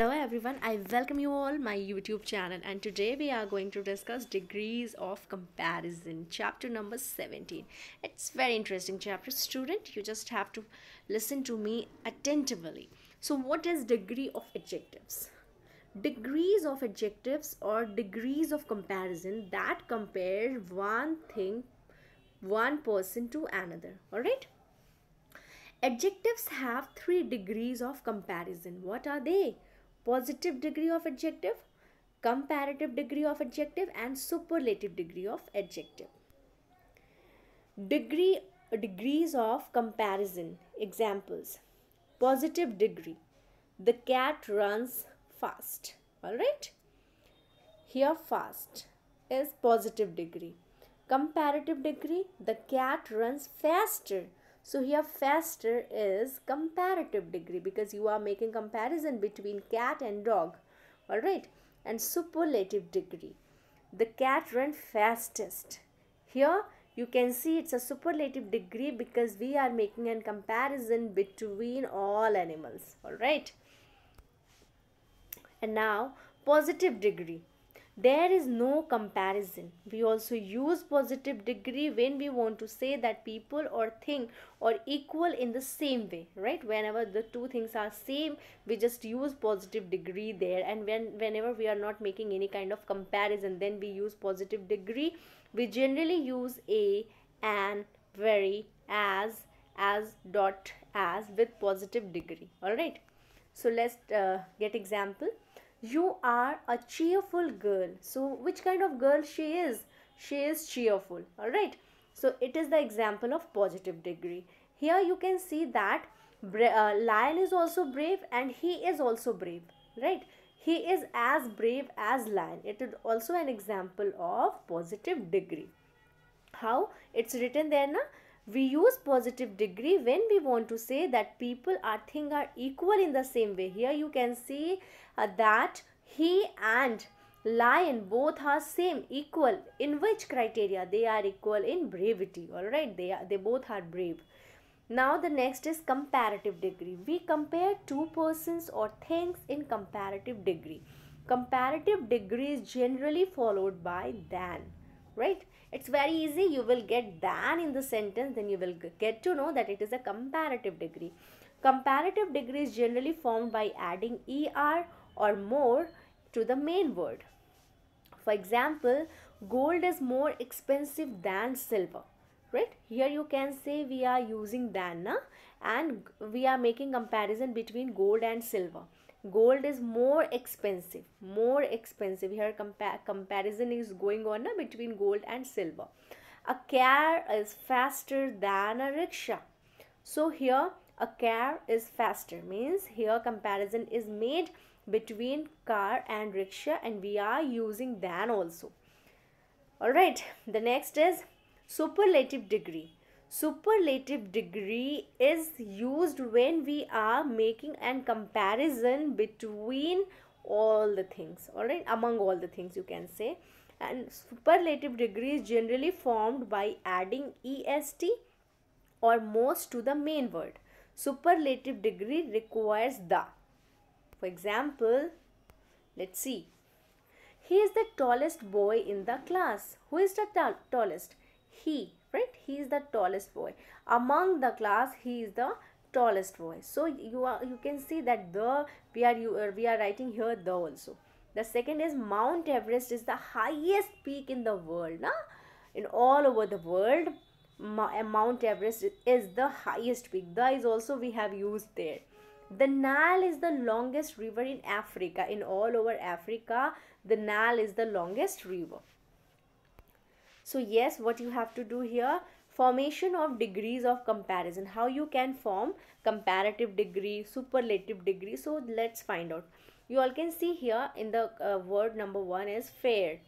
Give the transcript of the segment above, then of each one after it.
Hello everyone, I welcome you all my YouTube channel and today we are going to discuss degrees of comparison chapter number 17. It's very interesting chapter student, you just have to listen to me attentively. So what is degree of adjectives? Degrees of adjectives or degrees of comparison that compare one thing, one person to another, alright? Adjectives have three degrees of comparison. What are they? positive degree of adjective, comparative degree of adjective and superlative degree of adjective. Degree, degrees of comparison, examples, positive degree, the cat runs fast, alright. Here fast is positive degree. Comparative degree, the cat runs faster so here faster is comparative degree because you are making comparison between cat and dog. Alright. And superlative degree. The cat ran fastest. Here you can see it's a superlative degree because we are making a comparison between all animals. Alright. And now positive degree there is no comparison we also use positive degree when we want to say that people or thing or equal in the same way right whenever the two things are same we just use positive degree there and when whenever we are not making any kind of comparison then we use positive degree we generally use a and very as as dot as with positive degree all right so let's uh, get example you are a cheerful girl so which kind of girl she is she is cheerful all right so it is the example of positive degree here you can see that uh, lion is also brave and he is also brave right he is as brave as lion it is also an example of positive degree how it's written there na we use positive degree when we want to say that people are thing are equal in the same way. Here you can see uh, that he and lion both are same equal in which criteria they are equal in bravery. all right they are they both are brave now the next is comparative degree we compare two persons or things in comparative degree comparative degree is generally followed by than right it's very easy you will get than in the sentence then you will get to know that it is a comparative degree comparative degree is generally formed by adding er or more to the main word for example gold is more expensive than silver right here you can say we are using than na, and we are making comparison between gold and silver gold is more expensive more expensive here compa comparison is going on na, between gold and silver a car is faster than a rickshaw so here a car is faster means here comparison is made between car and rickshaw and we are using than also all right the next is superlative degree superlative degree is used when we are making an comparison between all the things all right among all the things you can say and superlative degree is generally formed by adding est or most to the main word superlative degree requires the for example let's see he is the tallest boy in the class who is the tallest he right he is the tallest boy among the class he is the tallest boy so you are you can see that the we are you uh, we are writing here the also the second is mount everest is the highest peak in the world na? in all over the world uh, mount everest is the highest peak the is also we have used there the nile is the longest river in africa in all over africa the nile is the longest river so yes, what you have to do here, formation of degrees of comparison, how you can form comparative degree, superlative degree. So let's find out. You all can see here in the uh, word number one is fair.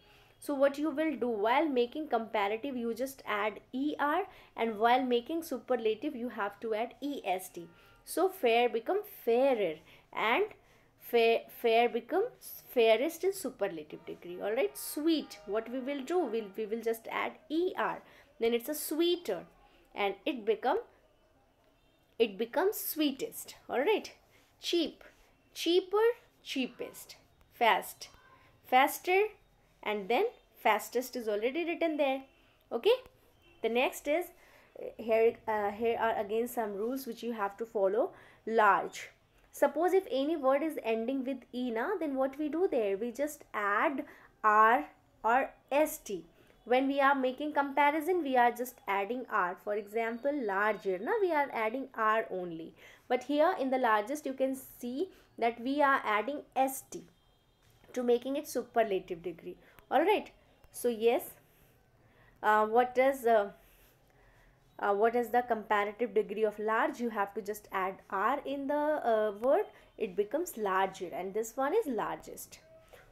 So what you will do while making comparative you just add ER and while making superlative you have to add EST. So fair become fairer and fair, fair becomes fairest in superlative degree all right sweet what we will do will we will just add er then it's a sweeter and it become it becomes sweetest all right cheap cheaper cheapest fast faster and then fastest is already written there okay the next is uh, here uh, here are again some rules which you have to follow large Suppose if any word is ending with ina, then what we do there? We just add r or st. When we are making comparison, we are just adding r. For example, larger, Now we are adding r only. But here in the largest, you can see that we are adding st to making it superlative degree. Alright. So, yes, uh, what does... Uh, uh, what is the comparative degree of large you have to just add r in the uh, word it becomes larger and this one is largest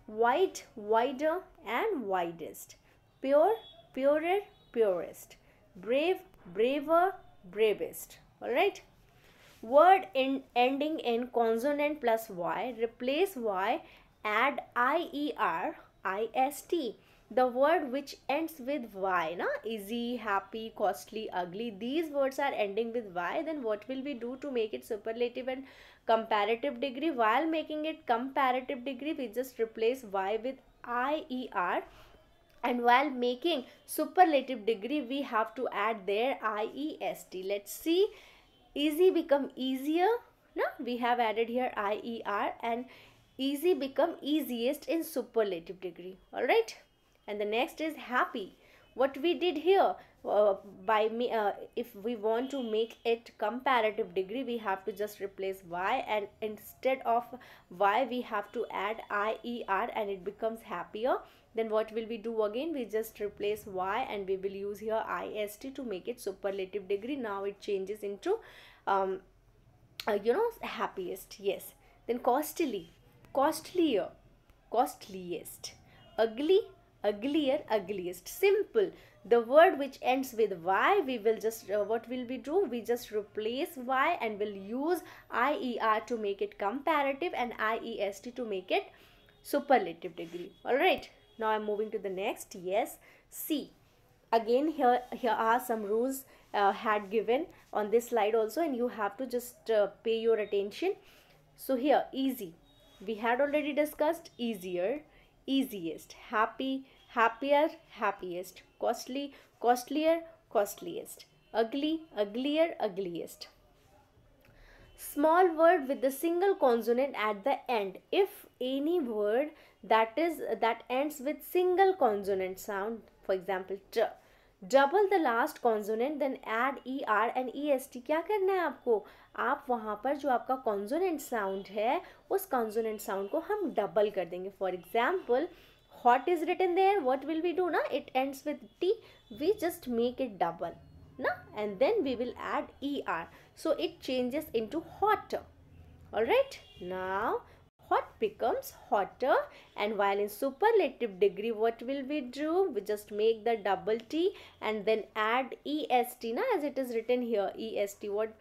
White, wider and widest pure purer purest brave braver bravest all right word in ending in consonant plus y replace y add i e r i s t the word which ends with y na easy happy costly ugly these words are ending with y then what will we do to make it superlative and comparative degree while making it comparative degree we just replace y with ier and while making superlative degree we have to add their iest let's see easy become easier no we have added here ier and easy become easiest in superlative degree all right and the next is happy what we did here uh, by me uh, if we want to make it comparative degree we have to just replace y and instead of y we have to add i e r and it becomes happier then what will we do again we just replace y and we will use here i s t to make it superlative degree now it changes into um, uh, you know happiest yes then costly costlier costliest ugly uglier ugliest simple the word which ends with y we will just uh, what will we do we just replace y and will use ier to make it comparative and iest to make it superlative degree all right now i'm moving to the next yes c again here here are some rules uh, had given on this slide also and you have to just uh, pay your attention so here easy we had already discussed easier easiest happy happier happiest costly costlier costliest ugly uglier ugliest small word with a single consonant at the end if any word that is that ends with single consonant sound for example tr double the last consonant then add E R and E S T क्या करना है आपको आप वहाँ पर जो आपका कॉन्जोनेंट sound है उस कॉन्जोनेंट साउंड को हम डबल कर देंगे for example what is written there what will we do now it ends with t we just make it double now and then we will add er so it changes into hot all right now hot becomes hotter and while in superlative degree what will we do we just make the double t and then add est now as it is written here est what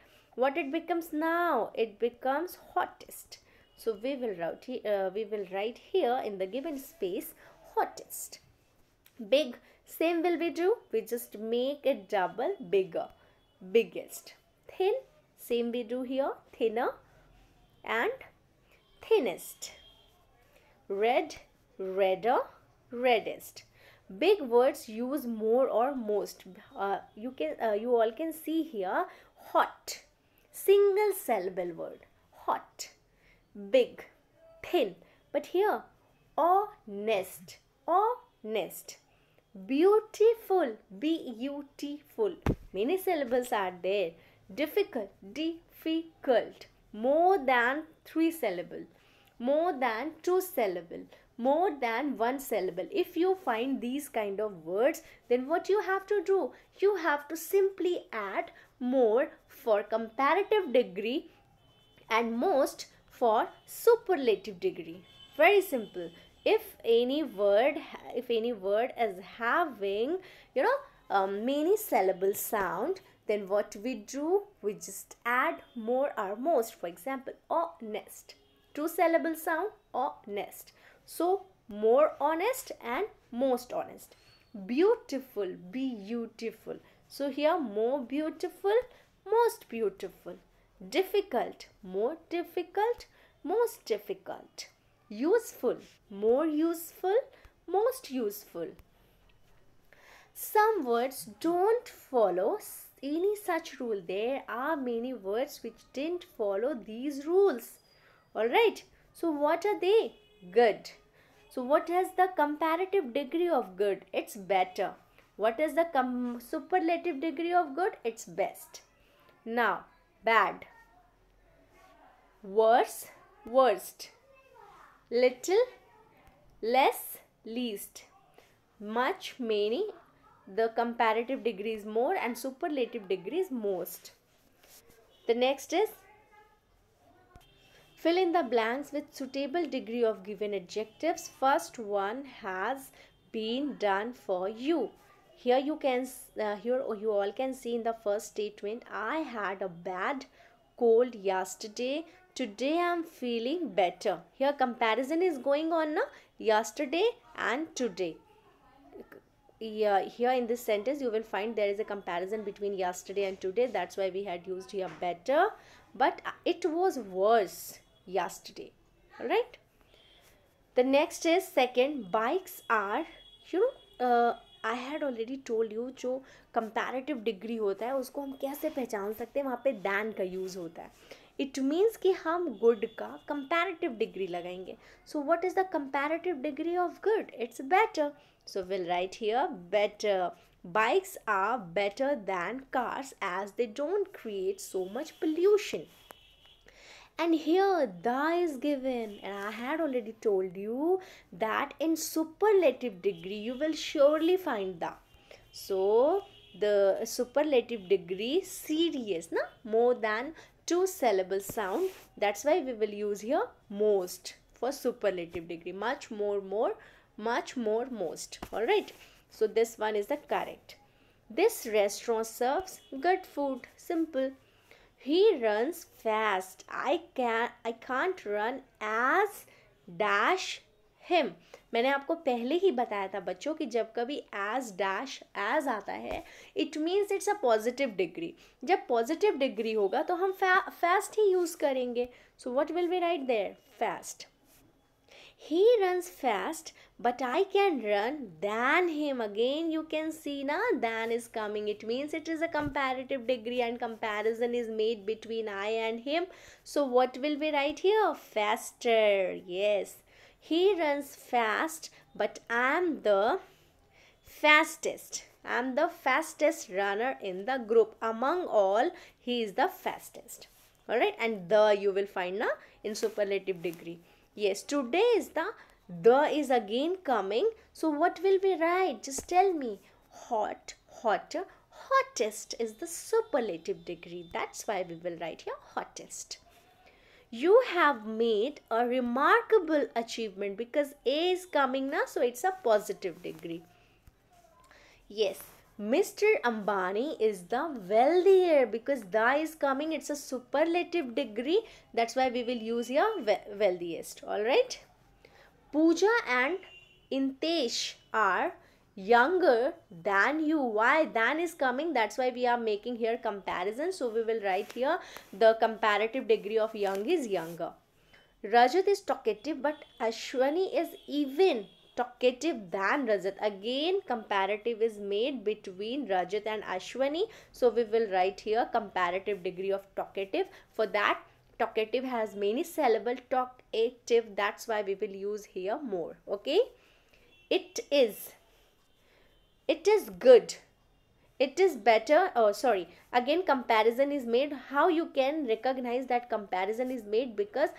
what it becomes now it becomes hottest so we will write uh, we will write here in the given space hottest. Big, same will we do. We just make it double bigger, biggest. Thin, same we do here, thinner and thinnest. Red, redder, reddest. Big words use more or most. Uh, you can, uh, you all can see here, hot, single syllable word, hot, big, thin. But here, or nest or nest. Beautiful, beautiful. Many syllables are there. Difficult, difficult. More than three syllable. More than two syllable. More than one syllable. If you find these kind of words, then what you have to do? You have to simply add more for comparative degree and most for superlative degree. Very simple if any word if any word is having you know um, many syllable sound then what we do we just add more or most for example or nest two syllable sound or nest so more honest and most honest beautiful beautiful so here more beautiful most beautiful difficult more difficult most difficult useful, more useful, most useful. Some words don't follow any such rule. There are many words which didn't follow these rules. Alright, so what are they? Good. So what is the comparative degree of good? It's better. What is the superlative degree of good? It's best. Now, bad. Worse, worst little less least much many the comparative degree is more and superlative degree is most the next is Fill in the blanks with suitable degree of given adjectives. First one has been done for you. Here you can uh, here you all can see in the first statement I had a bad cold yesterday. today i'm feeling better here comparison is going on na yesterday and today yeah, here in this sentence you will find there is a comparison between yesterday and today that's why we had used here better but it was worse yesterday all right the next is second bikes are you know uh, I had already told you जो comparative degree होता है उसको हम कैसे पहचान सकते हैं वहाँ पे दैन का यूज़ होता है इट मीन्स कि हम गुड का कंपैरेटिव डिग्री लगाएंगे so what is the comparative degree of good it's better so will write here better bikes are better than cars as they don't create so much pollution and here da is given and i had already told you that in superlative degree you will surely find da. so the superlative degree serious na more than two syllable sound that's why we will use here most for superlative degree much more more much more most all right so this one is the correct this restaurant serves good food simple he runs fast i can i can't run as dash him मैंने आपको पहले ही बताया था बच्चों कि जब कभी as dash as आता है it means it's a positive degree जब पॉजिटिव डिग्री होगा तो हम फास्ट ही यूज करेंगे so what will be write there fast ही runs fast but I can run than him again you can see ना than is coming it means it is a comparative degree and comparison is made between I and him so what will be write here faster yes He runs fast, but I'm the fastest. I'm the fastest runner in the group. Among all, he is the fastest. Alright, and the you will find na in superlative degree. Yes, today is the the is again coming. So what will we write? Just tell me. Hot, hotter, hottest is the superlative degree. That's why we will write here hottest you have made a remarkable achievement because A is coming now, so it's a positive degree. Yes, Mr. Ambani is the wealthier because the is coming, it's a superlative degree. That's why we will use your wealthiest, alright? Pooja and Intesh are younger than you why than is coming that's why we are making here comparison so we will write here the comparative degree of young is younger rajat is talkative but ashwani is even talkative than rajat again comparative is made between rajat and ashwani so we will write here comparative degree of talkative for that talkative has many syllable talkative that's why we will use here more okay it is it is good it is better oh sorry again comparison is made how you can recognize that comparison is made because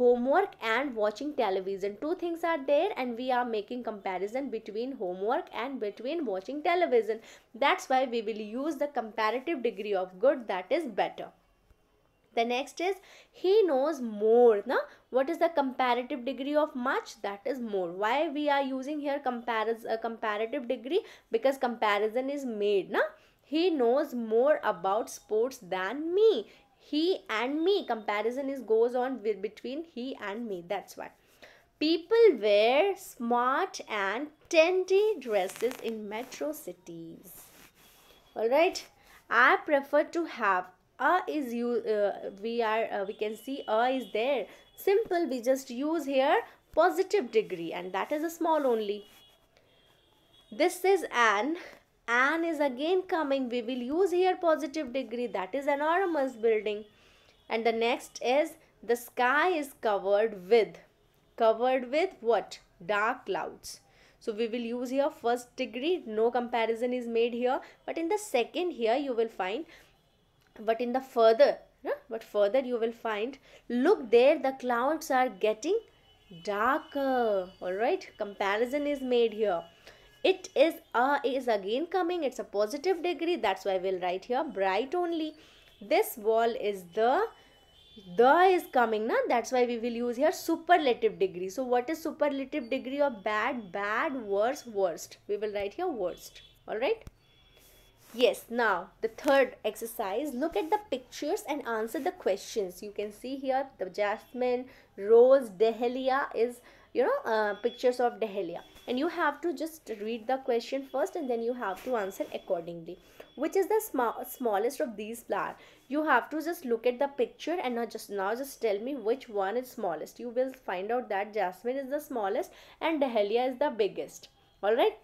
homework and watching television two things are there and we are making comparison between homework and between watching television that's why we will use the comparative degree of good that is better the next is he knows more. Na? What is the comparative degree of much? That is more. Why we are using here comparis a uh, comparative degree? Because comparison is made. Na? He knows more about sports than me. He and me. Comparison is goes on with, between he and me. That's why. People wear smart and trendy dresses in metro cities. Alright. I prefer to have a is you uh, we are uh, we can see a is there simple we just use here positive degree and that is a small only this is an an is again coming we will use here positive degree that is enormous building and the next is the sky is covered with covered with what dark clouds so we will use here first degree no comparison is made here but in the second here you will find but in the further but further you will find look there the clouds are getting darker all right comparison is made here it is a is again coming it's a positive degree that's why we'll write here bright only this wall is the the is coming now that's why we will use here superlative degree so what is superlative degree of bad bad worse worst we will write here worst all right Yes, now the third exercise look at the pictures and answer the questions. You can see here the jasmine, rose, dahlia is you know uh, pictures of dahlia and you have to just read the question first and then you have to answer accordingly which is the sm smallest of these flower you have to just look at the picture and not just now just tell me which one is smallest you will find out that jasmine is the smallest and dahlia is the biggest all right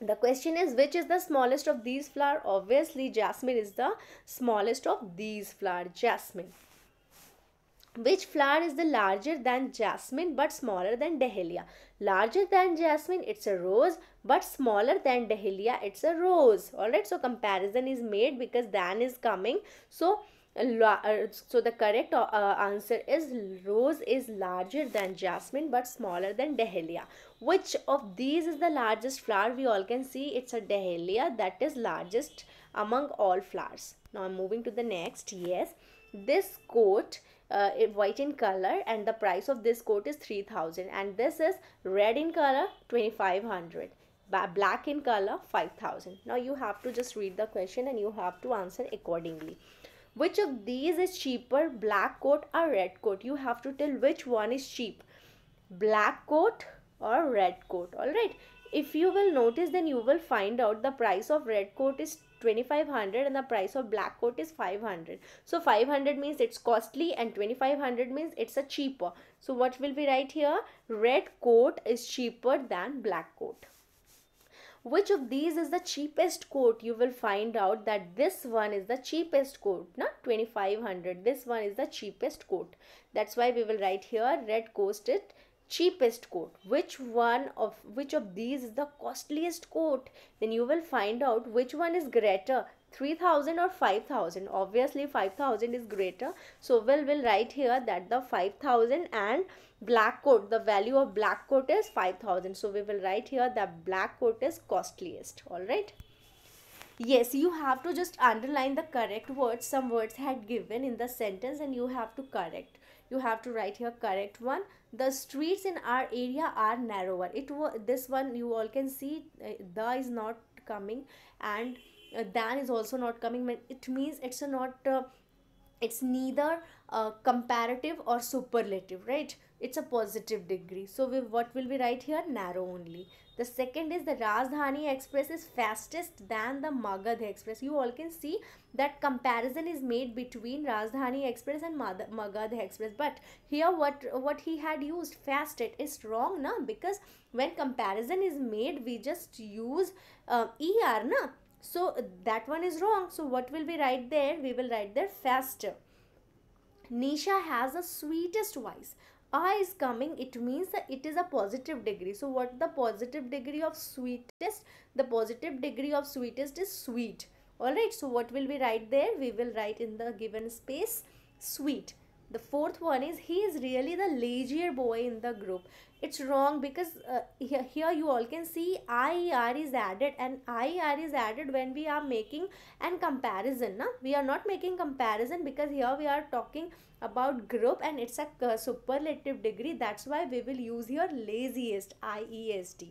the question is which is the smallest of these flower obviously jasmine is the smallest of these flower jasmine which flower is the larger than jasmine but smaller than dahlia larger than jasmine it's a rose but smaller than dahlia it's a rose all right so comparison is made because than is coming so uh, so the correct uh, uh, answer is rose is larger than jasmine but smaller than dahlia which of these is the largest flower we all can see it's a dahlia that is largest among all flowers now i'm moving to the next yes this coat uh, white in color and the price of this coat is 3000 and this is red in color 2500 black in color 5000 now you have to just read the question and you have to answer accordingly which of these is cheaper black coat or red coat you have to tell which one is cheap black coat or red coat all right if you will notice then you will find out the price of red coat is 2500 and the price of black coat is 500 so 500 means it's costly and 2500 means it's a cheaper so what will be right here red coat is cheaper than black coat which of these is the cheapest coat you will find out that this one is the cheapest coat not 2500 this one is the cheapest coat that's why we will write here red coat it cheapest coat which one of which of these is the costliest coat then you will find out which one is greater 3000 or 5000 obviously 5000 is greater so we'll, we'll write here that the 5000 and black coat the value of black coat is 5000 so we will write here that black coat is costliest all right yes you have to just underline the correct words some words had given in the sentence and you have to correct you have to write here correct one the streets in our area are narrower it was this one you all can see uh, the is not coming and uh, than is also not coming it means it's not uh, it's neither uh, comparative or superlative right it's a positive degree so we, what will be right here narrow only the second is the rajdhani express is fastest than the magadha express you all can see that comparison is made between rajdhani express and magadha express but here what what he had used fastest is wrong na because when comparison is made we just use uh, er na so uh, that one is wrong. So what will we write there? We will write there faster. Nisha has the sweetest voice. I is coming, it means that it is a positive degree. So what the positive degree of sweetest? The positive degree of sweetest is sweet. Alright, so what will we write there? We will write in the given space sweet the fourth one is he is really the lazier boy in the group it's wrong because uh, here, here you all can see ier is added and ier is added when we are making an comparison na? we are not making comparison because here we are talking about group and it's a superlative degree that's why we will use here laziest iest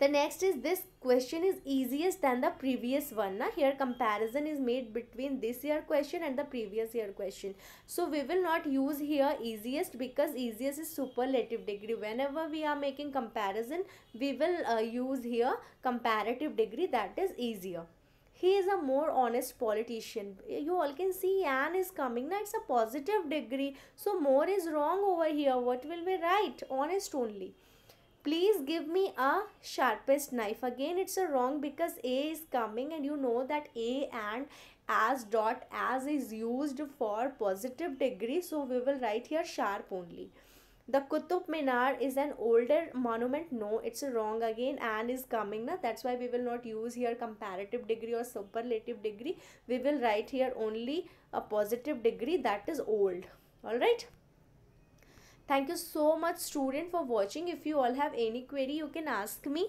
the next is this question is easiest than the previous one. Na? Here comparison is made between this year question and the previous year question. So we will not use here easiest because easiest is superlative degree. Whenever we are making comparison, we will uh, use here comparative degree that is easier he is a more honest politician you all can see and is coming now it's a positive degree so more is wrong over here what will be right honest only please give me a sharpest knife again it's a wrong because a is coming and you know that a and as dot as is used for positive degree so we will write here sharp only the Qutub Minar is an older monument. No, it's wrong again and is coming. Na? That's why we will not use here comparative degree or superlative degree. We will write here only a positive degree that is old. Alright. Thank you so much student for watching. If you all have any query, you can ask me.